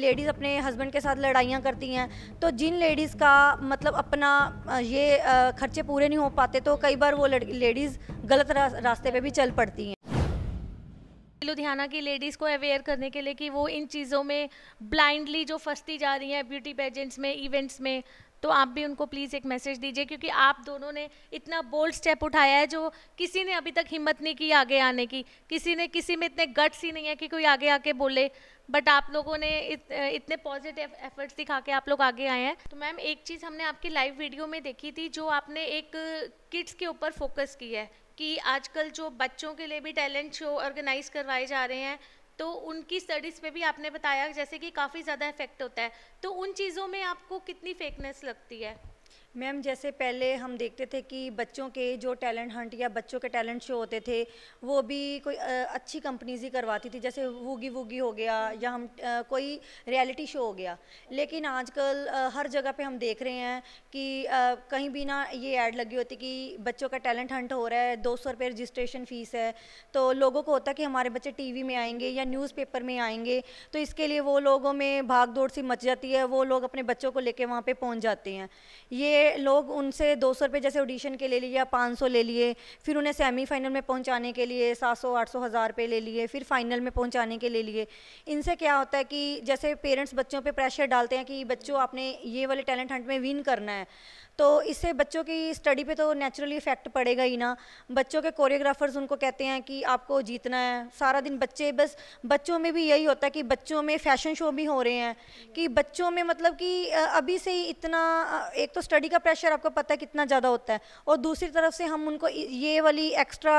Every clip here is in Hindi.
लेडीज़ अपने हस्बैंड के साथ लड़ाइयाँ करती हैं तो जिन लेडीज़ का मतलब अपना ये खर्चे पूरे नहीं हो पाते तो कई बार वो लेडीज़ गलत रास्ते पे भी चल पड़ती हैं लुधियाना की लेडीज़ को अवेयर करने के लिए कि वो इन चीज़ों में ब्लाइंडली जो फंसती जा रही हैं ब्यूटी पेजेंट्स में इवेंट्स में तो आप भी उनको प्लीज़ एक मैसेज दीजिए क्योंकि आप दोनों ने इतना बोल्ड स्टेप उठाया है जो किसी ने अभी तक हिम्मत नहीं की आगे आने की किसी ने किसी में इतने गट्स ही नहीं है कि कोई आगे आके बोले बट आप लोगों ने इत, इतने पॉजिटिव एफर्ट्स दिखा के आप लोग आगे आए हैं तो मैम एक चीज़ हमने आपकी लाइव वीडियो में देखी थी जो आपने एक किड्स के ऊपर फोकस की है कि आजकल जो बच्चों के लिए भी टैलेंट शो ऑर्गेनाइज करवाए जा रहे हैं तो उनकी स्टडीज़ पे भी आपने बताया जैसे कि काफ़ी ज़्यादा इफेक्ट होता है तो उन चीज़ों में आपको कितनी फेकनेस लगती है मैम जैसे पहले हम देखते थे कि बच्चों के जो टैलेंट हंट या बच्चों के टैलेंट शो होते थे वो भी कोई अच्छी कंपनीज ही करवाती थी जैसे वूगी वूगी हो गया या हम कोई रियलिटी शो हो गया लेकिन आजकल हर जगह पे हम देख रहे हैं कि कहीं भी ना ये ऐड लगी होती कि बच्चों का टैलेंट हंट हो रहा है दो सौ रुपये रजिस्ट्रेशन फ़ीस है तो लोगों को होता कि हमारे बच्चे टी में आएंगे या न्यूज़पेपर में आएंगे तो इसके लिए वो लोगों में भाग दौड़ सी मच जाती है वो लोग अपने बच्चों को ले कर वहाँ पर पहुँच जाते हैं ये लोग उनसे दो सौ रुपये जैसे ऑडिशन के ले लिए या पाँच सौ ले लिए फिर उन्हें सेमीफाइनल में पहुंचाने के लिए सात सौ आठ सौ हज़ार रुपये ले लिए फिर फाइनल में पहुंचाने के ले लिए इनसे क्या होता है कि जैसे पेरेंट्स बच्चों पे प्रेशर डालते हैं कि बच्चों आपने ये वाले टैलेंट हंट में विन करना है तो इससे बच्चों की स्टडी पे तो नेचुरली इफेक्ट पड़ेगा ही ना बच्चों के कोरियोग्राफर्स उनको कहते हैं कि आपको जीतना है सारा दिन बच्चे बस बच्चों में भी यही होता है कि बच्चों में फैशन शो भी हो रहे हैं कि बच्चों में मतलब कि अभी से ही इतना एक तो स्टडी का प्रेशर आपको पता है कितना ज़्यादा होता है और दूसरी तरफ से हम उनको ये वाली एक्स्ट्रा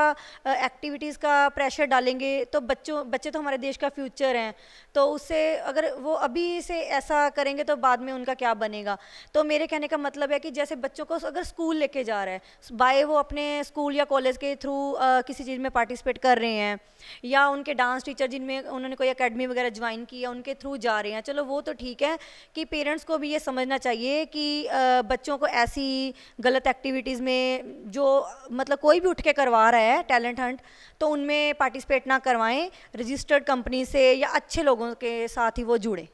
एक्टिविटीज़ का प्रेशर डालेंगे तो बच्चों बच्चे तो हमारे देश का फ्यूचर हैं तो उससे अगर वो अभी से ऐसा करेंगे तो बाद में उनका क्या बनेगा तो मेरे कहने का मतलब है कि जैसे जैसे बच्चों को अगर स्कूल लेके जा रहा है बाय वो अपने स्कूल या कॉलेज के थ्रू किसी चीज़ में पार्टिसिपेट कर रहे हैं या उनके डांस टीचर जिनमें उन्होंने कोई अकेडमी वगैरह ज्वाइन की है उनके थ्रू जा रहे हैं चलो वो तो ठीक है कि पेरेंट्स को भी ये समझना चाहिए कि बच्चों को ऐसी गलत एक्टिविटीज़ में जो मतलब कोई भी उठ के करवा रहा है टैलेंट हंट तो उनमें पार्टिसिपेट ना करवाएं रजिस्टर्ड कंपनी से या अच्छे लोगों के साथ ही वो जुड़ें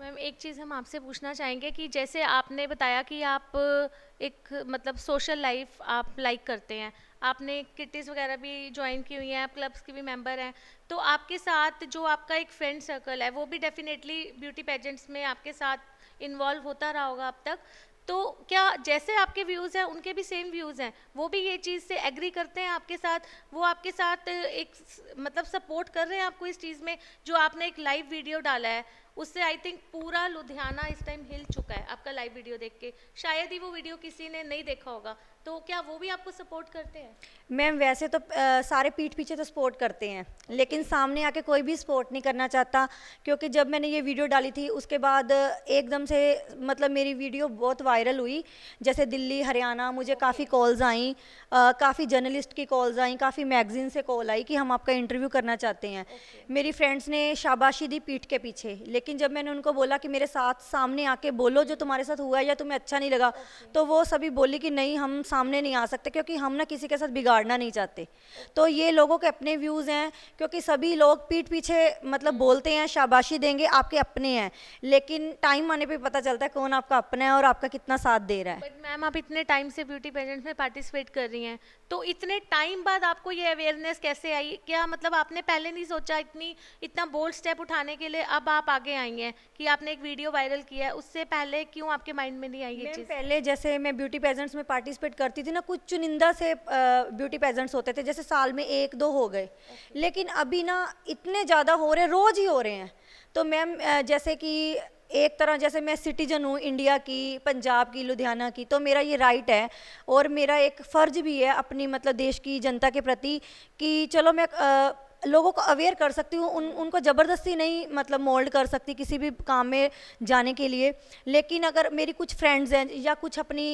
मैम एक चीज़ हम आपसे पूछना चाहेंगे कि जैसे आपने बताया कि आप एक मतलब सोशल लाइफ आप लाइक करते हैं आपने किटीज़ वगैरह भी ज्वाइन की हुई हैं आप क्लब्स की भी मेंबर हैं तो आपके साथ जो आपका एक फ्रेंड सर्कल है वो भी डेफिनेटली ब्यूटी पेजेंट्स में आपके साथ इन्वॉल्व होता रहा होगा अब तक तो क्या जैसे आपके व्यूज़ हैं उनके भी सेम व्यूज़ हैं वो भी ये चीज़ से एग्री करते हैं आपके साथ वो आपके साथ एक मतलब सपोर्ट कर रहे हैं आपको इस चीज़ में जो आपने एक लाइव वीडियो डाला है उससे आई थिंक पूरा लुधियाना इस टाइम हिल चुका है आपका लाइव वीडियो देख के शायद ही वो वीडियो किसी ने नहीं देखा होगा तो क्या वो भी आपको सपोर्ट करते हैं मैम वैसे तो आ, सारे पीठ पीछे तो सपोर्ट करते हैं लेकिन सामने आके कोई भी सपोर्ट नहीं करना चाहता क्योंकि जब मैंने ये वीडियो डाली थी उसके बाद एकदम से मतलब मेरी वीडियो बहुत वायरल हुई जैसे दिल्ली हरियाणा मुझे okay. काफ़ी कॉल्स आई काफ़ी जर्नलिस्ट की कॉल्स आई काफ़ी मैगजीन से कॉल आई कि हम आपका इंटरव्यू करना चाहते हैं okay. मेरी फ्रेंड्स ने शाबाशी दी पीठ के पीछे लेकिन जब मैंने उनको बोला कि मेरे साथ सामने आके बोलो जो तुम्हारे साथ हुआ या तुम्हें अच्छा नहीं लगा तो वो सभी बोली कि नहीं हम सामने नहीं आ सकते क्योंकि हम ना किसी के साथ बिगाड़ना नहीं चाहते तो ये लोगों के अपने व्यूज़ हैं क्योंकि सभी लोग पीठ पीछे मतलब बोलते हैं शाबाशी देंगे आपके अपने हैं लेकिन टाइम आने पर पता चलता है कौन आपका अपना है और आपका कितना साथ दे रहा है बट मैम आप इतने टाइम से ब्यूटी पेजेंट में पार्टिसिपेट कर रही हैं तो इतने टाइम बाद आपको ये अवेयरनेस कैसे आई क्या मतलब आपने पहले नहीं सोचा इतनी इतना बोल्ड स्टेप उठाने के लिए अब आप आगे आई हैं कि आपने एक वीडियो वायरल किया है उससे पहले क्यों आपके माइंड में नहीं आई ये चीज़ पहले जैसे मैं ब्यूटी पेजेंट्स में पार्टिसिपेट करती थी ना कुछ चुनिंदा से ब्यूटी पेजेंट्स होते थे जैसे साल में एक दो हो गए लेकिन अभी ना इतने ज़्यादा हो रहे हैं रोज़ ही हो रहे हैं तो मैम जैसे कि एक तरह जैसे मैं सिटीजन हूँ इंडिया की पंजाब की लुधियाना की तो मेरा ये राइट है और मेरा एक फ़र्ज भी है अपनी मतलब देश की जनता के प्रति कि चलो मैं आ, लोगों को अवेयर कर सकती हूँ उन उनको ज़बरदस्ती नहीं मतलब मोल्ड कर सकती किसी भी काम में जाने के लिए लेकिन अगर मेरी कुछ फ्रेंड्स हैं या कुछ अपनी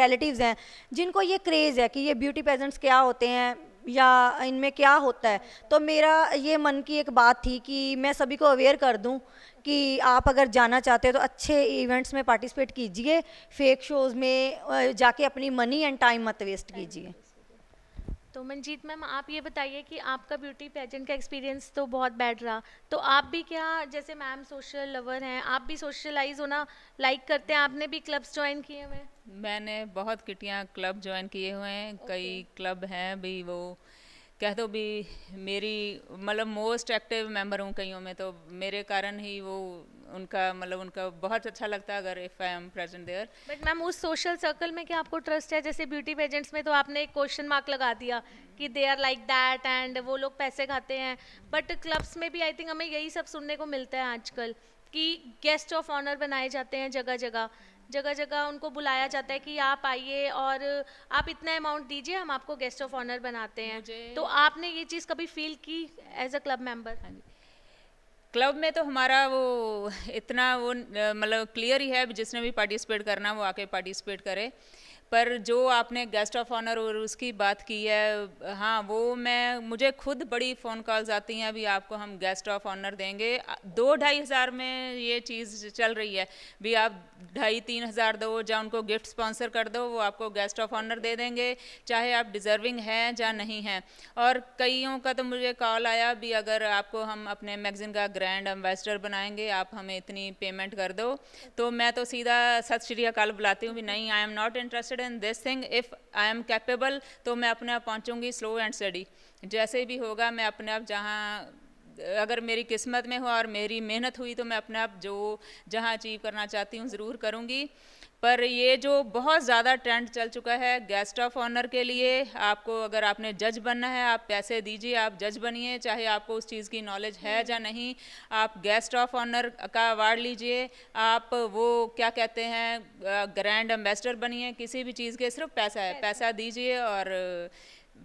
रिलेटिव्स हैं जिनको ये क्रेज़ है कि ये ब्यूटी पेजेंट्स क्या होते हैं या इनमें क्या होता है तो मेरा ये मन की एक बात थी कि मैं सभी को अवेयर कर दूं कि आप अगर जाना चाहते हो तो अच्छे इवेंट्स में पार्टिसिपेट कीजिए फेक शोज़ में जाके अपनी मनी एंड टाइम मत वेस्ट कीजिए तो मंजीत मैम आप ये बताइए कि आपका ब्यूटी पेजेंट का एक्सपीरियंस तो बहुत बैड रहा तो आप भी क्या जैसे मैम सोशल लवर हैं आप भी सोशलाइज होना लाइक करते हैं आपने भी क्लब्स ज्वाइन किए हुए हैं मैंने बहुत किटियाँ क्लब ज्वाइन किए हुए हैं okay. कई क्लब हैं भी वो कह दो भी मेरी मतलब मोस्ट एक्टिव मेंबर हूँ कईयों में तो मेरे कारण ही वो उनका मतलब उनका बहुत अच्छा लगता है अगर if I am present there but ma'am उस सोशल सर्कल में क्या आपको ट्रस्ट है जैसे ब्यूटी पेजेंट्स में तो आपने एक क्वेश्चन मार्क लगा दिया कि they are like that and वो लोग पैसे खाते हैं बट क्लब्स में भी आई थिंक हमें यही सब सुनने को मिलता है आजकल कि गेस्ट ऑफ ऑनर बनाए जाते हैं जगह जगह जगह जगह उनको बुलाया जाता है कि आप आइए और आप इतना अमाउंट दीजिए हम आपको गेस्ट ऑफ ऑनर बनाते हैं तो आपने ये चीज़ कभी फील की as a club member club में तो हमारा वो इतना वो मतलब क्लियर ही है जिसने भी पार्टिसिपेट करना वो आके पार्टिसिपेट करे पर जो आपने गेस्ट ऑफ ऑनर और उसकी बात की है हाँ वो मैं मुझे खुद बड़ी फ़ोन कॉल्स आती हैं अभी आपको हम गेस्ट ऑफ ऑनर देंगे दो ढाई हज़ार में ये चीज़ चल रही है भी आप ढाई तीन हज़ार दो या उनको गिफ्ट स्पॉन्सर कर दो वो आपको गेस्ट ऑफ ऑनर दे देंगे चाहे आप डिज़र्विंग हैं या नहीं हैं और कईयों का तो मुझे कॉल आया भी अगर आपको हम अपने मैगज़ीन का ग्रैंड एम्बेसडर बनाएंगे आप हमें इतनी पेमेंट कर दो तो मैं तो सीधा सत श्री अकाल बुलाती हूँ भी नहीं I am not interested interested in this thing if I am capable तो मैं अपने आप पहुँचूँगी स्लो एंड स्टडी जैसे भी होगा मैं अपने आप जहाँ अगर मेरी किस्मत में हो और मेरी मेहनत हुई तो मैं अपने आप जो जहाँ अचीव करना चाहती हूँ ज़रूर करूँगी पर ये जो बहुत ज़्यादा ट्रेंड चल चुका है गेस्ट ऑफ ऑनर के लिए आपको अगर आपने जज बनना है आप पैसे दीजिए आप जज बनिए चाहे आपको उस चीज़ की नॉलेज है या नहीं आप गेस्ट ऑफ ऑनर का अवार्ड लीजिए आप वो क्या कहते हैं ग्रैंड एम्बेसडर बनिए किसी भी चीज़ के सिर्फ पैसा है पैसा दीजिए और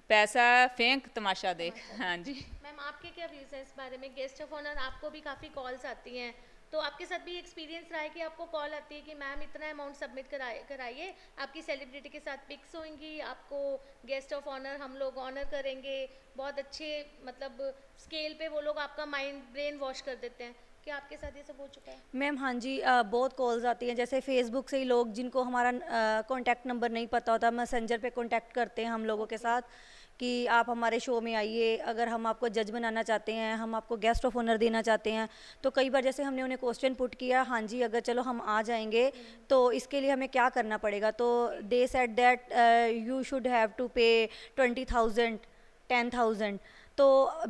पैसा फेंक तमाशा देख हाँ जी मैम आपके क्या व्यूज़ हैं इस बारे में गेस्ट ऑफ ऑनर आपको भी काफ़ी कॉल्स आती हैं तो आपके साथ भी एक्सपीरियंस रहा है कि आपको कॉल आती है कि मैम इतना अमाउंट सबमिट कराए कराइए आपकी सेलिब्रिटी के साथ पिक्स होंगी आपको गेस्ट ऑफ ऑनर हम लोग ऑनर करेंगे बहुत अच्छे मतलब स्केल पे वो लोग आपका माइंड ब्रेन वॉश कर देते हैं क्या आपके साथ ये सब हो चुका है मैम हाँ जी आ, बहुत कॉल्स आती हैं जैसे फेसबुक से ही लोग जिनको हमारा कॉन्टैक्ट नंबर नहीं पता होता मैसेंजर पर कॉन्टैक्ट करते हैं हम लोगों के साथ कि आप हमारे शो में आइए अगर हम आपको जज बनाना चाहते हैं हम आपको गेस्ट ऑफ ऑनर देना चाहते हैं तो कई बार जैसे हमने उन्हें क्वेश्चन पुट किया हाँ जी अगर चलो हम आ जाएंगे तो इसके लिए हमें क्या करना पड़ेगा तो they said that you should have to pay twenty thousand ten thousand तो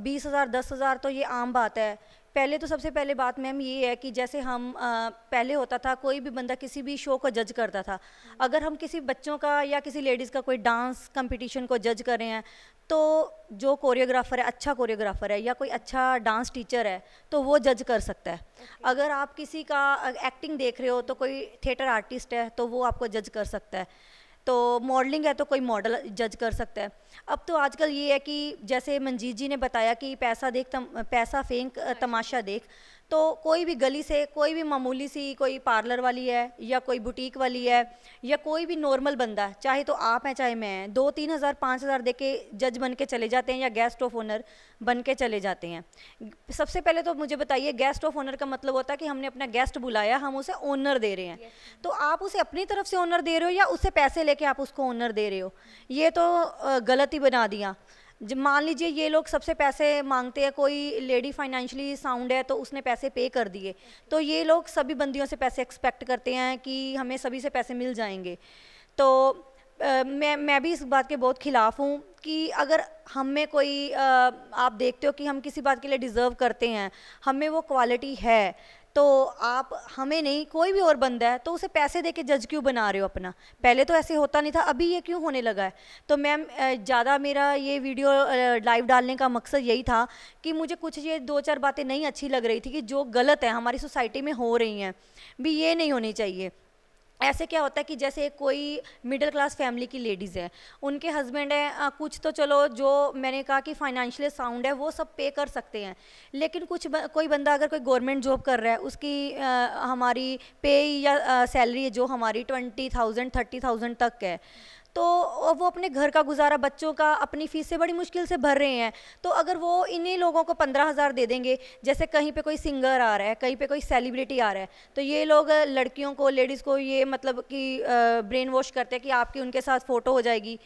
बीस हज़ार दस हज़ार तो ये आम बात है पहले तो सबसे पहले बात मैम ये है कि जैसे हम आ, पहले होता था कोई भी बंदा किसी भी शो को जज करता था अगर हम किसी बच्चों का या किसी लेडीज़ का कोई डांस कंपटीशन को जज कर रहे हैं तो जो कोरियोग्राफर है अच्छा कोरियोग्राफर है या कोई अच्छा डांस टीचर है तो वो जज कर सकता है okay. अगर आप किसी का एक्टिंग देख रहे हो तो कोई थिएटर आर्टिस्ट है तो वो आपको जज कर सकता है तो मॉडलिंग है तो कोई मॉडल जज कर सकता है अब तो आजकल ये है कि जैसे मंजीत जी ने बताया कि पैसा देख तम, पैसा फेंक हाँ तमाशा देख तो कोई भी गली से कोई भी मामूली सी कोई पार्लर वाली है या कोई बुटीक वाली है या कोई भी नॉर्मल बंदा चाहे तो आप हैं चाहे मैं हैं दो तीन हज़ार पाँच हज़ार दे के जज बन के चले जाते हैं या गेस्ट ऑफ ऑनर बन के चले जाते हैं सबसे पहले तो मुझे बताइए गेस्ट ऑफ ऑनर का मतलब होता है कि हमने अपना गेस्ट बुलाया हम उसे ऑनर दे रहे हैं तो आप उसे अपनी तरफ से ऑनर दे रहे हो या उससे पैसे लेके आप उसको ऑनर दे रहे हो ये तो गलती बना दिया जब मान लीजिए ये लोग सबसे पैसे मांगते हैं कोई लेडी फाइनेंशियली साउंड है तो उसने पैसे पे कर दिए तो ये लोग सभी बंदियों से पैसे एक्सपेक्ट करते हैं कि हमें सभी से पैसे मिल जाएंगे तो मैं मैं भी इस बात के बहुत खिलाफ हूँ कि अगर हम में कोई आप देखते हो कि हम किसी बात के लिए डिज़र्व करते हैं हमें वो क्वालिटी है तो आप हमें नहीं कोई भी और बंदा है तो उसे पैसे दे के जज क्यों बना रहे हो अपना पहले तो ऐसे होता नहीं था अभी ये क्यों होने लगा है तो मैम ज़्यादा मेरा ये वीडियो लाइव डालने का मकसद यही था कि मुझे कुछ ये दो चार बातें नहीं अच्छी लग रही थी कि जो गलत है हमारी सोसाइटी में हो रही हैं भी ये नहीं होनी चाहिए ऐसे क्या होता है कि जैसे कोई मिडिल क्लास फैमिली की लेडीज़ है उनके हस्बैंड हैं कुछ तो चलो जो मैंने कहा कि फाइनेंशियली साउंड है वो सब पे कर सकते हैं लेकिन कुछ ब, कोई बंदा अगर कोई गवर्नमेंट जॉब कर रहा है उसकी आ, हमारी पे या सैलरी जो हमारी ट्वेंटी थाउजेंड थर्टी थाउजेंड तक है तो वो अपने घर का गुजारा बच्चों का अपनी फ़ीस से बड़ी मुश्किल से भर रहे हैं तो अगर वो इन्हीं लोगों को पंद्रह हज़ार दे देंगे जैसे कहीं पे कोई सिंगर आ रहा है कहीं पे कोई सेलिब्रिटी आ रहा है तो ये लोग लड़कियों को लेडीज़ को ये मतलब कि ब्रेन वॉश करते हैं कि आपकी उनके साथ फ़ोटो हो जाएगी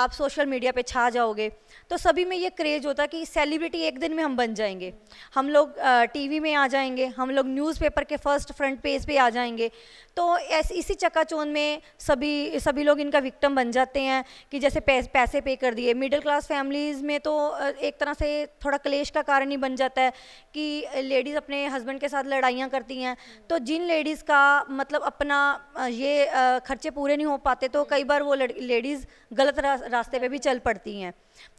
आप सोशल मीडिया पे छा जाओगे तो सभी में ये क्रेज होता कि सेलिब्रिटी एक दिन में हम बन जाएंगे हम लोग टीवी में आ जाएंगे हम लोग न्यूज़पेपर के फर्स्ट फ्रंट पेज पे आ जाएंगे तो ऐसे इसी चकाचौन में सभी सभी लोग इनका विक्टम बन जाते हैं कि जैसे पैस, पैसे पे कर दिए मिडिल क्लास फैमिलीज़ में तो एक तरह से थोड़ा क्लेश का कारण ही बन जाता है कि लेडीज़ अपने हस्बैंड के साथ लड़ाइयाँ करती हैं तो जिन लेडीज़ का मतलब अपना ये खर्चे पूरे नहीं हो पाते तो कई बार वो लेडीज़ गलत रास्ते पे भी चल पड़ती हैं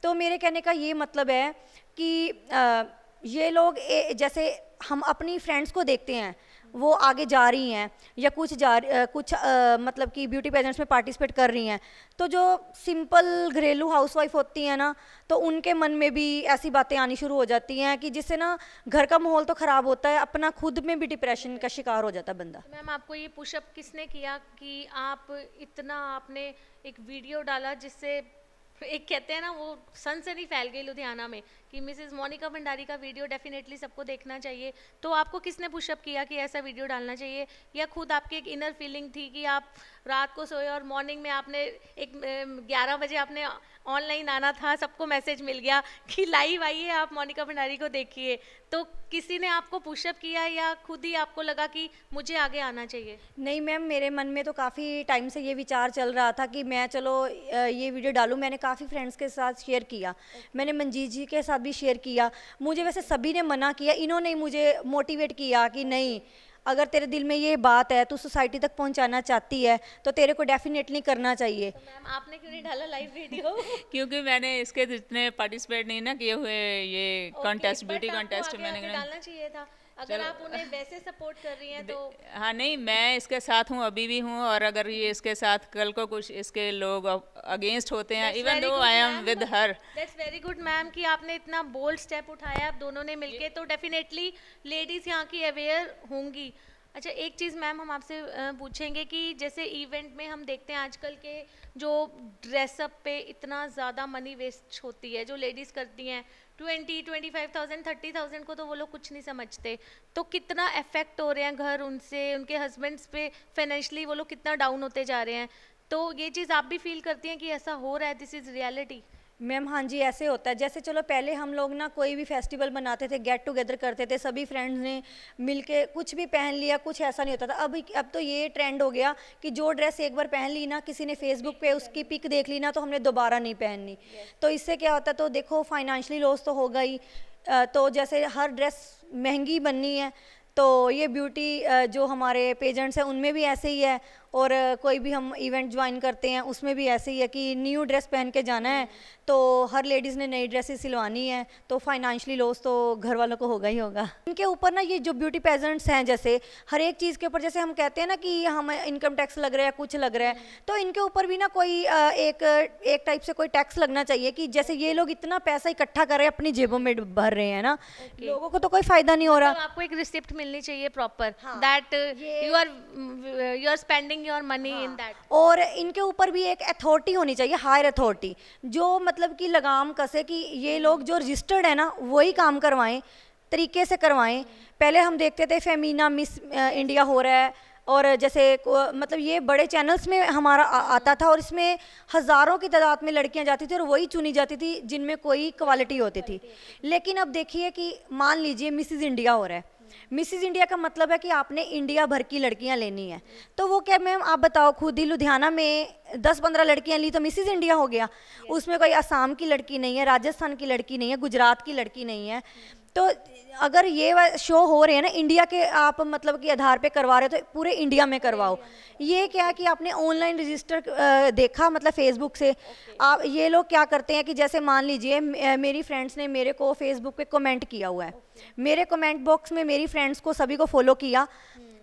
तो मेरे कहने का ये मतलब है कि आ, ये लोग ए, जैसे हम अपनी फ्रेंड्स को देखते हैं वो आगे जा रही हैं या कुछ जा कुछ आ, मतलब कि ब्यूटी पेजेंट्स में पार्टिसिपेट कर रही हैं तो जो सिंपल घरेलू हाउसवाइफ होती हैं ना तो उनके मन में भी ऐसी बातें आनी शुरू हो जाती हैं कि जिससे ना घर का माहौल तो ख़राब होता है अपना खुद में भी डिप्रेशन का शिकार हो जाता है बंदा मैम आपको ये पुशअप किसने किया कि आप इतना आपने एक वीडियो डाला जिससे एक कहते हैं ना वो नहीं फैल गई लुधियाना में कि मिसेस मोनिका भंडारी का वीडियो डेफिनेटली सबको देखना चाहिए तो आपको किसने पुशअप किया कि ऐसा वीडियो डालना चाहिए या खुद आपकी एक इनर फीलिंग थी कि आप रात को सोए और मॉर्निंग में आपने एक ग्यारह बजे आपने ऑनलाइन आना था सबको मैसेज मिल गया कि लाइव आइए आप मोनिका भंडारी को देखिए तो किसी ने आपको पुशअप किया या खुद ही आपको लगा कि मुझे आगे आना चाहिए नहीं मैम मेरे मन में तो काफ़ी टाइम से ये विचार चल रहा था कि मैं चलो ये वीडियो डालूँ मैंने काफ़ी फ्रेंड्स के साथ शेयर किया मैंने मंजीत जी के साथ भी शेयर किया मुझे वैसे सभी ने मना किया इन्होंने मुझे मोटिवेट किया कि नहीं अगर तेरे दिल में ये बात है तू सोसाइटी तक पहुंचाना चाहती है तो तेरे को डेफिनेटली करना चाहिए तो मैम आपने क्यों नहीं डाला लाइव वीडियो क्योंकि मैंने इसके जितने पार्टिसिपेट नहीं ना किए हुए ये कॉन्टेस्ट ब्यूटी कॉन्टेस्ट मैंने डालना चाहिए था अगर आप उन्हें वैसे सपोर्ट कर रही हैं तो हाँ नहीं मैं इसके साथ हूँ अभी भी हूँ और अगर ये इसके साथ कल को कुछ इसके लोग अगेंस्ट होते हैं even though I am with her that's very good ma'am कि आपने इतना बोल्ड स्टेप उठाया आप दोनों ने मिलके तो डेफिनेटली लेडीज़ यहाँ की अवेयर होंगी अच्छा एक चीज़ मैम हम आपसे पूछेंगे कि जैसे इवेंट में हम देखते हैं आजकल के जो ड्रेसअप पे इतना ज़्यादा मनी वेस्ट होती है जो लेडीज़ करती हैं twenty twenty five thousand thirty thousand को तो वो लोग कुछ नहीं समझते तो कितना इफेक्ट हो रहे हैं घर उनसे उनके हस्बैंड्स पे फाइनेंशली वो लोग कितना डाउन होते जा रहे हैं तो ये चीज़ आप भी फील करती हैं कि ऐसा हो रहा है दिस इज़ रियलिटी मैम हाँ जी ऐसे होता है जैसे चलो पहले हम लोग ना कोई भी फेस्टिवल मनाते थे गेट टुगेदर करते थे सभी फ्रेंड्स ने मिलके कुछ भी पहन लिया कुछ ऐसा नहीं होता था अभी अब तो ये ट्रेंड हो गया कि जो ड्रेस एक बार पहन ली ना किसी ने फेसबुक पे उसकी पिक देख ली ना तो हमने दोबारा नहीं पहननी तो इससे क्या होता तो देखो फाइनेंशली लॉस तो हो गई तो जैसे हर ड्रेस महंगी बननी है तो ये ब्यूटी जो हमारे पेजेंट्स हैं उनमें भी ऐसे ही है और कोई भी हम इवेंट ज्वाइन करते हैं उसमें भी ऐसे ही है कि न्यू ड्रेस पहन के जाना है तो हर लेडीज़ ने नई ड्रेसेस सिलवानी है तो फाइनेंशियली लॉस तो घर वालों को होगा ही होगा इनके ऊपर ना ये जो ब्यूटी पेजेंट्स हैं जैसे हर एक चीज़ के ऊपर जैसे हम कहते हैं ना कि हम इनकम टैक्स लग रहा है कुछ लग रहा है तो इनके ऊपर भी ना कोई एक एक टाइप से कोई टैक्स लगना चाहिए कि जैसे ये लोग इतना पैसा इकट्ठा कर रहे हैं अपनी जेबों में भर रहे हैं ना okay. लोगों को तो कोई फायदा नहीं हो तो रहा तो आपको एक रिसिप्ट मिलनी चाहिए proper that you are you are spending spending your money in that और इनके ऊपर भी एक अथॉरिटी होनी चाहिए हायर अथॉरिटी जो मतलब कि लगाम कसे कि ये हम्म। लोग जो रजिस्टर्ड है ना वही काम करवाएं तरीके से करवाएं हम्म। पहले हम देखते थे फेमीना मिस इंडिया हो रहा है और जैसे मतलब ये बड़े चैनल्स में हमारा आ, आता था और इसमें हज़ारों की तादाद में लड़कियां जाती थी और वही चुनी जाती थी जिनमें कोई क्वालिटी होती थी लेकिन अब देखिए कि मान लीजिए मिसिज़ इंडिया हो रहा है मिसिज इंडिया का मतलब है कि आपने इंडिया भर की लड़कियां लेनी है तो वो क्या मैम आप बताओ खुद ही लुधियाना में दस पंद्रह लड़कियां ली तो मिसिज इंडिया हो गया उसमें कोई असम की लड़की नहीं है राजस्थान की लड़की नहीं है गुजरात की लड़की नहीं है तो अगर ये शो हो रहे हैं ना इंडिया के आप मतलब कि आधार पे करवा रहे हो तो पूरे इंडिया में करवाओ ये क्या कि आपने ऑनलाइन रजिस्टर देखा मतलब फेसबुक से आप ये लोग क्या करते हैं कि जैसे मान लीजिए मेरी फ्रेंड्स ने मेरे को फेसबुक पे कमेंट किया हुआ है मेरे कमेंट बॉक्स में मेरी फ्रेंड्स को सभी को फॉलो किया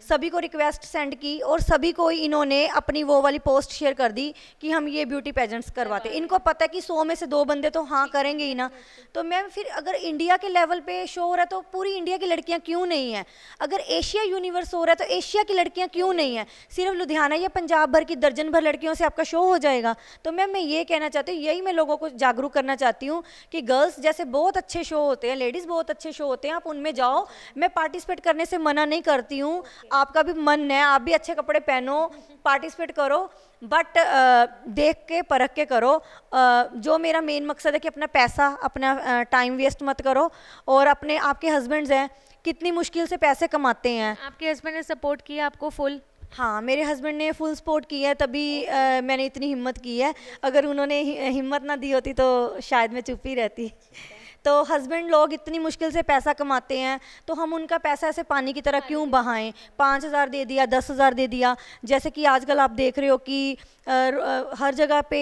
सभी को रिक्वेस्ट सेंड की और सभी को इन्होंने अपनी वो वाली पोस्ट शेयर कर दी कि हम ये ब्यूटी पेजेंट्स करवाते इनको पता है कि सौ में से दो बंदे तो हाँ करेंगे ही ना तो मैम फिर अगर इंडिया के लेवल पे शो हो रहा है तो पूरी इंडिया की लड़कियाँ क्यों नहीं हैं अगर एशिया यूनिवर्स हो रहा है तो एशिया की लड़कियाँ क्यों नहीं हैं सिर्फ लुधियाना या पंजाब भर की दर्जन भर लड़कियों से आपका शो हो जाएगा तो मैम मैं ये कहना चाहती हूँ यही मैं लोगों को जागरूक करना चाहती हूँ कि गर्ल्स जैसे बहुत अच्छे शो होते हैं लेडीज़ बहुत अच्छे शो होते हैं आप उनमें जाओ मैं पार्टिसिपेट करने से मना नहीं करती हूँ आपका भी मन है आप भी अच्छे कपड़े पहनो पार्टिसिपेट करो बट देख के परख के करो जो मेरा मेन मकसद है कि अपना पैसा अपना टाइम वेस्ट मत करो और अपने आपके हस्बैंड्स हैं कितनी मुश्किल से पैसे कमाते हैं आपके हस्बैंड ने सपोर्ट किया आपको फुल हाँ मेरे हस्बैंड ने फुल सपोर्ट की है तभी आ, मैंने इतनी हिम्मत की है अगर उन्होंने हिम्मत ना दी होती तो शायद मैं चुप ही रहती तो हस्बैंड लोग इतनी मुश्किल से पैसा कमाते हैं तो हम उनका पैसा ऐसे पानी की तरह क्यों बहाएं पाँच हज़ार दे दिया दस हज़ार दे दिया जैसे कि आजकल आप देख रहे हो कि हर जगह पे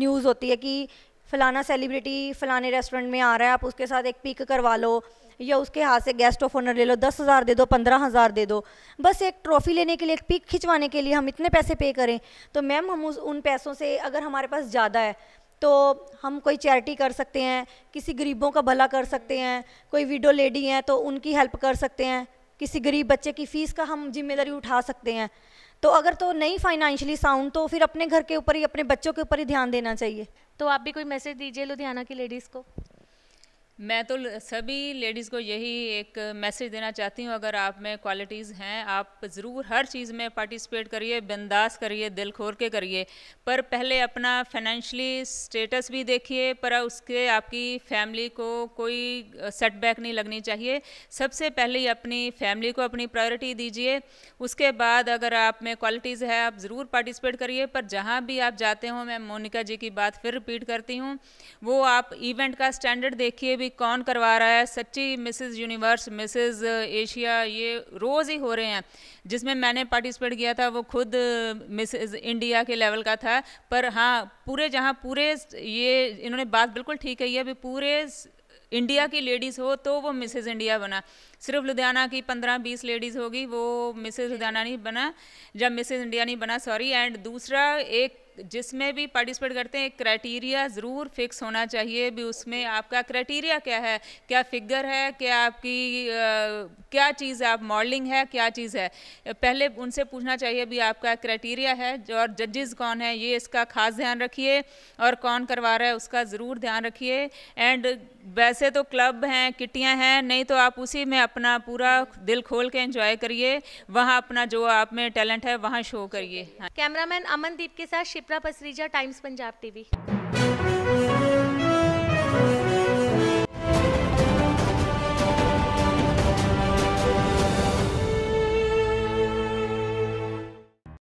न्यूज़ होती है कि फ़लाना सेलिब्रिटी फ़लाने रेस्टोरेंट में आ रहा है आप उसके साथ एक पिक करवा लो या उसके हाथ से गेस्ट ऑफ ऑनर ले लो दस हज़ार दे दो पंद्रह हज़ार दे दो बस एक ट्रॉफ़ी लेने के लिए एक पिक खिंचवाने के लिए हम इतने पैसे पे करें तो मैम हम उस उन पैसों से अगर हमारे पास ज़्यादा है तो हम कोई चैरिटी कर सकते हैं किसी गरीबों का भला कर सकते हैं कोई विडो लेडी हैं तो उनकी हेल्प कर सकते हैं किसी गरीब बच्चे की फ़ीस का हम जिम्मेदारी उठा सकते हैं तो अगर तो नहीं फाइनेंशियली साउंड तो फिर अपने घर के ऊपर ही अपने बच्चों के ऊपर ही ध्यान देना चाहिए तो आप भी कोई मैसेज दीजिए लुधियाना की लेडीज़ को मैं तो सभी लेडीज़ को यही एक मैसेज देना चाहती हूँ अगर आप में क्वालिटीज़ हैं आप ज़रूर हर चीज़ में पार्टिसिपेट करिए बिंदास करिए दिल खोर के करिए पर पहले अपना फाइनेंशली स्टेटस भी देखिए पर उसके आपकी फैमिली को कोई सेटबैक नहीं लगनी चाहिए सबसे पहले अपनी फैमिली को अपनी प्रायोरिटी दीजिए उसके बाद अगर आप में क्वालिटीज़ है आप ज़रूर पार्टिसिपेट करिए पर जहाँ भी आप जाते हो मैं मोनिका जी की बात फिर रिपीट करती हूँ वो आप इवेंट का स्टैंडर्ड देखिए भी भी कौन करवा रहा है सच्ची मिसेस यूनिवर्स मिसेस एशिया ये रोज़ ही हो रहे हैं जिसमें मैंने पार्टिसिपेट किया था वो खुद मिसेस uh, इंडिया के लेवल का था पर हाँ पूरे जहाँ पूरे ये इन्होंने बात बिल्कुल ठीक कही है भी पूरे इंडिया की लेडीज़ हो तो वो मिसेज़ इंडिया बना सिर्फ लुधियाना की पंद्रह बीस लेडीज़ होगी वो मिसेज़ लुधियाना नहीं बना जब मिसेज़ इंडिया नहीं बना सॉरी एंड दूसरा एक जिसमें भी पार्टिसिपेट करते हैं एक क्राइटीरिया ज़रूर फिक्स होना चाहिए भी उसमें आपका क्राइटीरिया क्या है क्या फिगर है क्या आपकी आ, क्या चीज़ आप मॉडलिंग है क्या चीज़ है पहले उनसे पूछना चाहिए भी आपका क्राइटीरिया है और जजेस कौन है ये इसका खास ध्यान रखिए और कौन करवा रहा है उसका ज़रूर ध्यान रखिए एंड वैसे तो क्लब हैं किटियां हैं नहीं तो आप उसी में अपना पूरा दिल खोल के एंजॉय करिए वहाँ अपना जो आप में टैलेंट है वहाँ शो करिए कैमरामैन हाँ। अमनदीप के साथ शिप्रा पसरीजा टाइम्स पंजाब टीवी